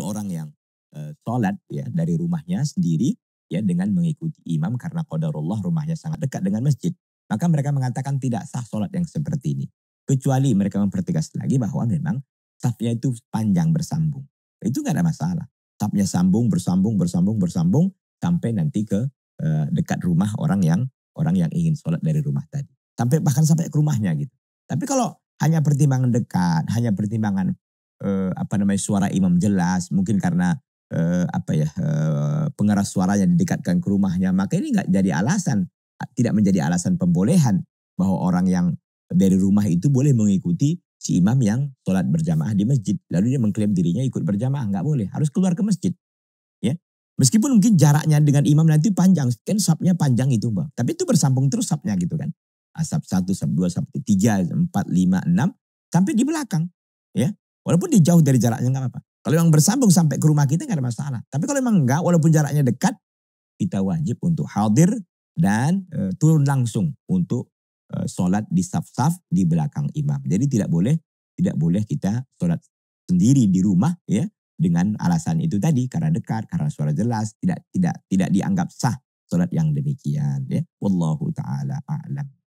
Orang yang uh, sholat ya dari rumahnya sendiri ya dengan mengikuti imam karena qadarullah rumahnya sangat dekat dengan masjid. Maka mereka mengatakan tidak sah sholat yang seperti ini. Kecuali mereka mempertegas lagi bahwa memang safnya itu panjang bersambung. Itu nggak ada masalah. Safnya sambung, bersambung, bersambung, bersambung sampai nanti ke uh, dekat rumah orang yang orang yang ingin sholat dari rumah tadi. Sampai bahkan sampai ke rumahnya gitu. Tapi kalau hanya pertimbangan dekat, hanya pertimbangan eh, apa namanya suara imam jelas mungkin karena eh, apa ya eh, pengeras suaranya didekatkan ke rumahnya maka ini nggak jadi alasan tidak menjadi alasan pembolehan bahwa orang yang dari rumah itu boleh mengikuti si imam yang sholat berjamaah di masjid lalu dia mengklaim dirinya ikut berjamaah nggak boleh harus keluar ke masjid ya meskipun mungkin jaraknya dengan imam nanti panjang kan sabnya panjang itu bang tapi itu bersambung terus sabnya gitu kan asap ah, satu sab dua sab tiga empat lima enam sampai di belakang ya Walaupun dia jauh dari jaraknya nggak apa-apa. Kalau memang bersambung sampai ke rumah kita nggak ada masalah. Tapi kalau memang enggak, walaupun jaraknya dekat, kita wajib untuk hadir dan e, turun langsung untuk e, sholat di saf-saf di belakang imam. Jadi tidak boleh tidak boleh kita sholat sendiri di rumah ya dengan alasan itu tadi karena dekat karena suara jelas tidak tidak tidak dianggap sah sholat yang demikian ya. Wallahu taala a'lam.